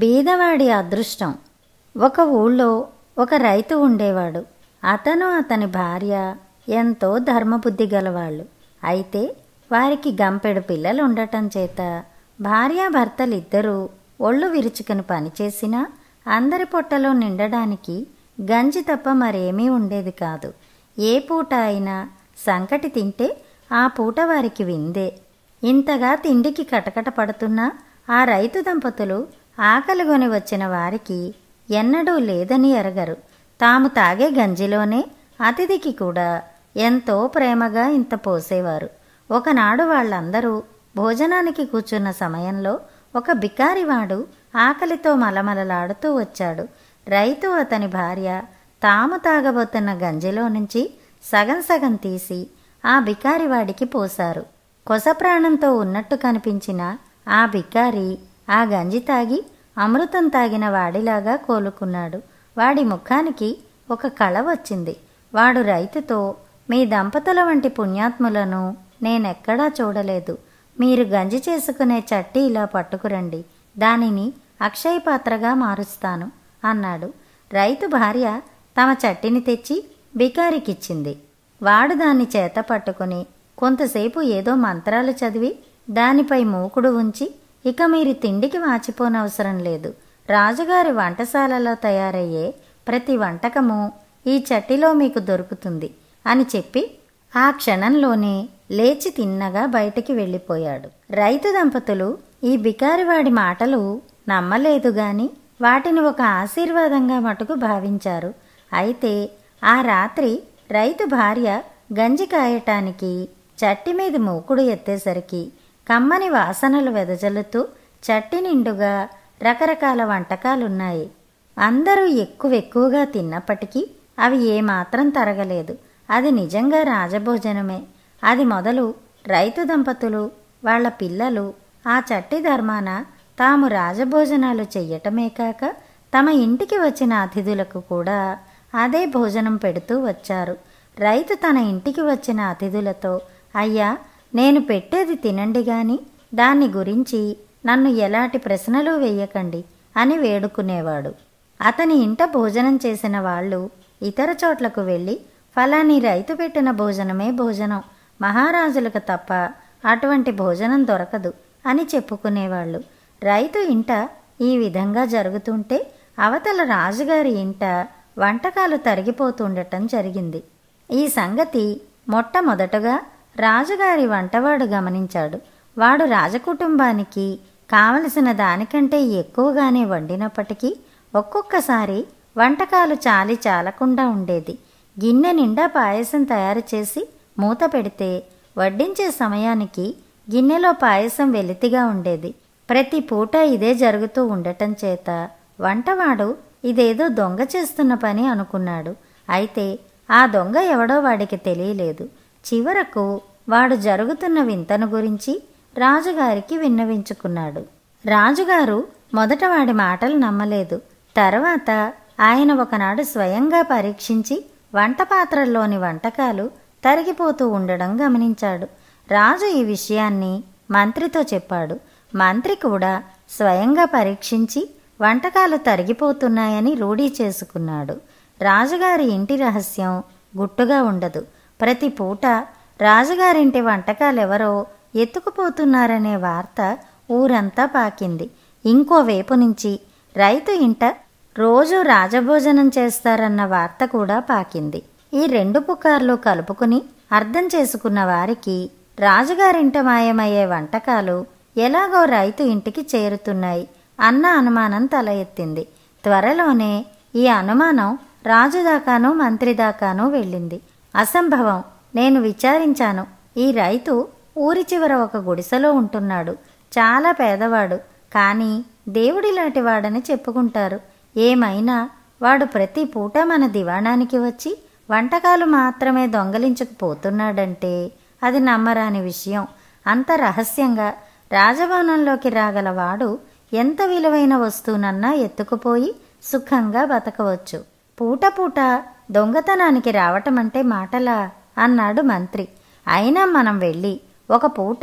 బీదవాడి అదృష్టం ఒక ఊళ్ళో ఒక రైతు ఉండేవాడు అతను అతని భార్య ఎంతో ధర్మబుద్ధి గలవాళ్ళు అయితే వారికి గంపెడు పిల్లలు ఉండటం చేత భార్యాభర్తలిద్దరూ ఒళ్ళు విరుచుకుని పనిచేసినా అందరి పొట్టలో నిండడానికి గంజి తప్ప మరేమీ ఉండేది కాదు ఏ పూట అయినా సంకటి తింటే ఆ పూట వారికి విందే ఇంతగా తిండికి కటకట పడుతున్నా ఆ రైతు దంపతులు ఆకలిగొని వచ్చిన వారికి ఎన్నడూ లేదని ఎరగరు తాము తాగే గంజిలోనే అతిథికి కూడా ఎంతో ప్రేమగా ఇంత పోసేవారు ఒకనాడు వాళ్ళందరూ భోజనానికి కూర్చున్న సమయంలో ఒక బికారివాడు ఆకలితో మలమలలాడుతూ వచ్చాడు రైతు అతని భార్య తాము తాగబోతున్న గంజిలో నుంచి సగం సగం తీసి ఆ బికారివాడికి పోశారు కొసప్రాణంతో ఉన్నట్టు కనిపించిన ఆ బికారి ఆ గంజి తాగి అమృతం తాగిన వాడిలాగా కోలుకున్నాడు వాడి ముఖానికి ఒక కళ వచ్చింది వాడు రైతుతో మీ దంపతుల వంటి పుణ్యాత్ములను నేనెక్కడా చూడలేదు మీరు గంజి చేసుకునే చట్టి ఇలా పట్టుకురండి దానిని అక్షయ పాత్రగా మారుస్తాను అన్నాడు రైతు భార్య తమ చట్టిని తెచ్చి బికారికిచ్చింది వాడు దాన్ని చేత పట్టుకుని కొంతసేపు ఏదో మంత్రాలు చదివి దానిపై మూకుడు ఉంచి ఇక మీరు తిండికి వాచిపోనవసరం లేదు రాజుగారి వంటశాలలో తయారయ్యే ప్రతి వంటకము ఈ చట్టిలో మీకు దొరుకుతుంది అని చెప్పి ఆ క్షణంలోనే లేచి తిన్నగా బయటికి వెళ్ళిపోయాడు రైతు దంపతులు ఈ బికారివాడి మాటలు నమ్మలేదు గాని వాటిని ఒక ఆశీర్వాదంగా మటుకు భావించారు అయితే ఆ రాత్రి రైతు భార్య గంజి కాయటానికి చట్టి మీద మూకుడు ఎత్తేసరికి కమ్మని వాసనలు వెదజల్లుతూ చట్టి నిండుగా రకరకాల వంటకాలున్నాయి అందరూ ఎక్కువ ఎక్కువగా తిన్నప్పటికీ అవి ఏమాత్రం తరగలేదు అది నిజంగా రాజభోజనమే అది మొదలు రైతు దంపతులు వాళ్ల పిల్లలు ఆ చట్టి ధర్మాన తాము రాజభోజనాలు చెయ్యటమే కాక తమ ఇంటికి వచ్చిన అతిథులకు కూడా అదే భోజనం పెడుతూ వచ్చారు రైతు తన ఇంటికి వచ్చిన అతిథులతో అయ్యా నేను పెట్టేది తినండి గాని దాన్ని గురించి నన్ను ఎలాంటి ప్రశ్నలు వేయకండి అని వేడుకునేవాడు అతని ఇంట భోజనం చేసిన వాళ్ళు ఇతర చోట్లకు వెళ్ళి ఫలాని రైతు పెట్టిన భోజనమే భోజనం మహారాజులకు తప్ప అటువంటి భోజనం దొరకదు అని చెప్పుకునేవాళ్ళు రైతు ఇంట ఈ విధంగా జరుగుతుంటే అవతల రాజుగారి ఇంట వంటకాలు తరిగిపోతుండటం జరిగింది ఈ సంగతి మొట్టమొదటగా రాజుగారి వంటవాడు గమనించాడు వాడు రాజకుటుంబానికి కావలసిన దానికంటే ఎక్కువగానే వండినప్పటికీ ఒక్కొక్కసారి వంటకాలు చాలి చాలకుండా ఉండేది గిన్నె నిండా పాయసం తయారు చేసి మూత పెడితే వడ్డించే సమయానికి గిన్నెలో పాయసం వెలితిగా ఉండేది ప్రతి పూట ఇదే జరుగుతూ ఉండటం చేత వంటవాడు ఇదేదో దొంగ చేస్తున్న పని అనుకున్నాడు అయితే ఆ దొంగ ఎవడో వాడికి తెలియలేదు చివరకు వాడు జరుగుతున్న వింతను గురించి రాజుగారికి విన్నవించుకున్నాడు రాజుగారు మొదట వాడి మాటలు నమ్మలేదు తర్వాత ఆయన ఒకనాడు స్వయంగా పరీక్షించి వంట పాత్రల్లోని వంటకాలు తరిగిపోతూ ఉండడం గమనించాడు రాజు ఈ విషయాన్ని మంత్రితో చెప్పాడు మంత్రి కూడా స్వయంగా పరీక్షించి వంటకాలు తరిగిపోతున్నాయని రూఢీ చేసుకున్నాడు రాజుగారి ఇంటి రహస్యం గుట్టుగా ఉండదు ప్రతి పూట రాజుగారింటి వంటకాలెవరో ఎత్తుకుపోతున్నారనే వార్త ఊరంతా పాకింది ఇంకోవైపు నుంచి రైతు ఇంట రోజు రాజభోజనం చేస్తారన్న వార్త కూడా పాకింది ఈ రెండు పుకార్లు కలుపుకుని అర్థం చేసుకున్న వారికి రాజుగారింట మాయమయ్యే వంటకాలు ఎలాగో రైతు ఇంటికి చేరుతున్నాయి అన్న అనుమానం తల ఎత్తింది త్వరలోనే ఈ అనుమానం రాజు దాకాను మంత్రి వెళ్ళింది అసంభవం నేను విచారించాను ఈ రైతు ఊరి చివర ఒక గుడిసెలో ఉంటున్నాడు చాలా పేదవాడు కానీ దేవుడిలాంటి వాడని చెప్పుకుంటారు ఏమైనా వాడు ప్రతి పూట మన దివాణానికి వచ్చి వంటకాలు మాత్రమే దొంగలించుకుపోతున్నాడంటే అది నమ్మరాని విషయం అంత రహస్యంగా రాజభవనంలోకి రాగలవాడు ఎంత విలువైన వస్తువునన్నా ఎత్తుకుపోయి సుఖంగా బతకవచ్చు పూట పూట దొంగతనానికి రావటమంటే మాటలా అన్నాడు మంత్రి అయినా మనం వెళ్ళి ఒక పూట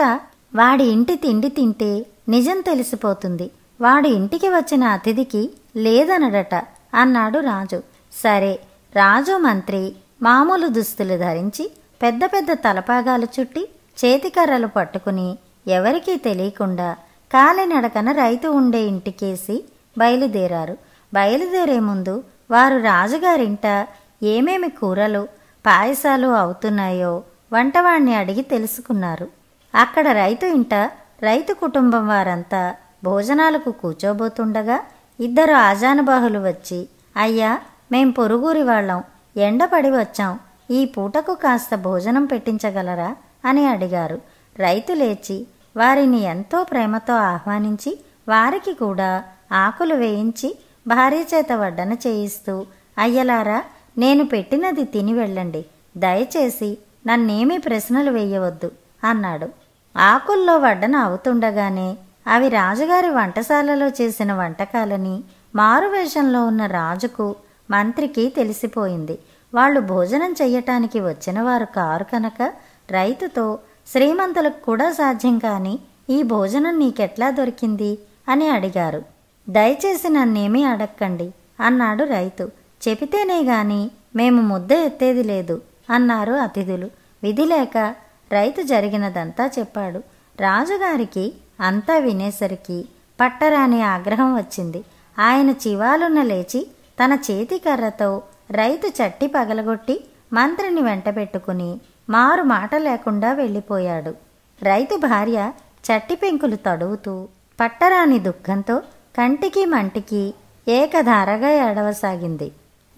వాడి ఇంటి తిండి తింటే నిజం తెలిసిపోతుంది వాడి ఇంటికి వచ్చిన అతిథికి లేదనడట అన్నాడు రాజు సరే రాజు మంత్రి మామూలు దుస్తులు ధరించి పెద్ద పెద్ద తలపాగాలు చుట్టి చేతికర్రలు పట్టుకుని ఎవరికీ తెలియకుండా కాలినడకన రైతు ఉండే ఇంటికేసి బయలుదేరారు బయలుదేరే ముందు వారు రాజుగారింట ఏమేమి కూరలు పాయసాలు అవుతున్నాయో వంటవాణ్ణి అడిగి తెలుసుకున్నారు అక్కడ రైతు ఇంట రైతు కుటుంబం వారంతా భోజనాలకు కూర్చోబోతుండగా ఇద్దరు ఆజానుబాహులు వచ్చి అయ్యా మేం పొరుగురి వాళ్ళం ఎండపడి వచ్చాం ఈ పూటకు కాస్త భోజనం పెట్టించగలరా అని అడిగారు రైతు లేచి వారిని ఎంతో ప్రేమతో ఆహ్వానించి వారికి కూడా ఆకులు వేయించి భార్య చేత వడ్డన చేయిస్తూ అయ్యలారా నేను పెట్టినది తిని వెళ్ళండి దయచేసి నన్నేమీ ప్రశ్నలు వేయవద్దు అన్నాడు ఆకుల్లో వడ్డన అవుతుండగానే అవి రాజుగారి వంటశాలలో చేసిన వంటకాలని మారువేషంలో ఉన్న రాజుకు మంత్రికి తెలిసిపోయింది వాళ్ళు భోజనం చెయ్యటానికి వచ్చిన వారు కారు కనుక రైతుతో శ్రీమంతులకు కూడా సాధ్యం కాని ఈ భోజనం నీకెట్లా దొరికింది అని అడిగారు దయచేసి నన్నేమీ అడక్కండి అన్నాడు రైతు చెబితేనే గాని మేము ముద్ద ఎత్తేది లేదు అన్నారు అతిథులు విధి లేక రైతు జరిగినదంతా చెప్పాడు రాజుగారికి అంతా వినేసరికి పట్టరాని ఆగ్రహం వచ్చింది ఆయన చివాలున లేచి తన చేతి కర్రతో రైతు చట్టి పగలగొట్టి మంత్రిని వెంటబెట్టుకుని మారు మాట లేకుండా వెళ్ళిపోయాడు రైతు భార్య చట్టి పెంకులు తడువుతూ పట్టరాని దుఃఖంతో కంటికి మంటికి ఏకధారగా ఏడవసాగింది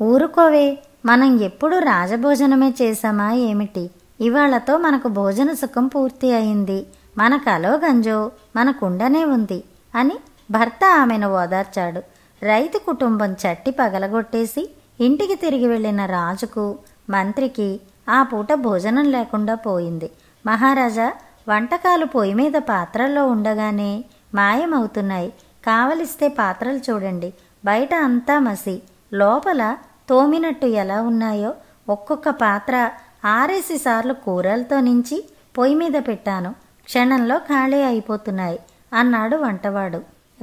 ఊరుకోవే మనం ఎప్పుడు రాజభోజనమే చేశామా ఏమిటి ఇవాళతో మనకు భోజన సుఖం పూర్తి అయింది మన కలో గంజో మనకుండనే ఉంది అని భర్త ఆమెను ఓదార్చాడు రైతు కుటుంబం చట్టి పగలగొట్టేసి ఇంటికి తిరిగి వెళ్ళిన రాజుకు మంత్రికి ఆ పూట భోజనం లేకుండా పోయింది మహారాజా వంటకాలు పొయ్యి మీద పాత్రల్లో ఉండగానే మాయమవుతున్నాయి కావలిస్తే పాత్రలు చూడండి బయట అంతా మసి లోపల తోమినట్టు ఎలా ఉన్నాయో ఒక్కొక్క పాత్ర ఆరేసి సార్లు కూరలతో నించి పొయ్యి మీద పెట్టాను క్షణంలో ఖాళీ అయిపోతున్నాయి అన్నాడు వంటవాడు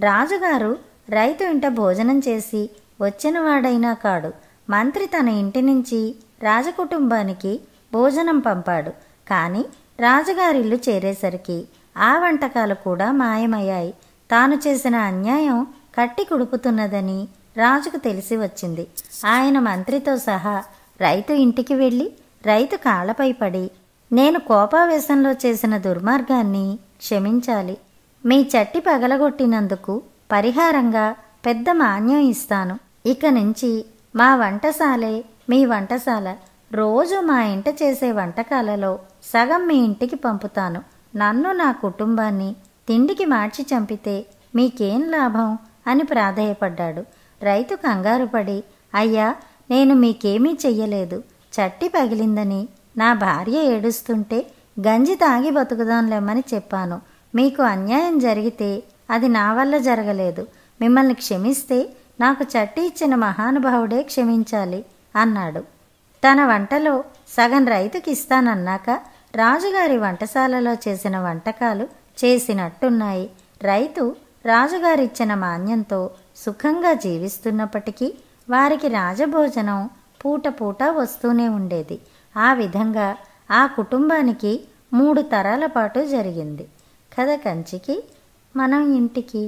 రాజుగారు రైతు ఇంట భోజనం చేసి వచ్చినవాడైనా కాడు మంత్రి తన ఇంటి నుంచి రాజకుటుంబానికి భోజనం పంపాడు కానీ రాజుగారిల్లు చేరేసరికి ఆ వంటకాలు కూడా మాయమయ్యాయి తాను చేసిన అన్యాయం కట్టి కుడుపుతున్నదని రాజుకు తెలిసి వచ్చింది ఆయన మంత్రితో సహా రైతు ఇంటికి వెళ్ళి రైతు కాళ్ళపై పడి నేను కోపావేశంలో చేసిన దుర్మార్గాన్ని క్షమించాలి మీ చట్టి పగలగొట్టినందుకు పరిహారంగా పెద్ద మాన్యం ఇస్తాను ఇక నుంచి మా వంటశాలే మీ వంటశాల రోజు మా ఇంట చేసే వంటకాలలో సగం మీ ఇంటికి పంపుతాను నన్ను నా కుటుంబాన్ని తిండికి మార్చి చంపితే మీకేం లాభం అని ప్రాధేయపడ్డాడు రైతు కంగారు పడి అయ్యా నేను మీకేమీ చెయ్యలేదు చట్టి పగిలిందని నా భార్య ఏడుస్తుంటే గంజి తాగి బతుకుదాంలేమని చెప్పాను మీకు అన్యాయం జరిగితే అది నా వల్ల జరగలేదు మిమ్మల్ని క్షమిస్తే నాకు చట్టి ఇచ్చిన మహానుభావుడే క్షమించాలి అన్నాడు తన వంటలో సగం రైతుకిస్తానన్నాక రాజుగారి వంటశాలలో చేసిన వంటకాలు చేసినట్టున్నాయి రైతు రాజుగారిచ్చిన మాన్యంతో సుఖంగా జీవిస్తున్నప్పటికీ వారికి రాజభోజనం పూట పూట వస్తూనే ఉండేది ఆ విధంగా ఆ కుటుంబానికి మూడు తరాల పాటు జరిగింది కథ కంచికి మనం ఇంటికి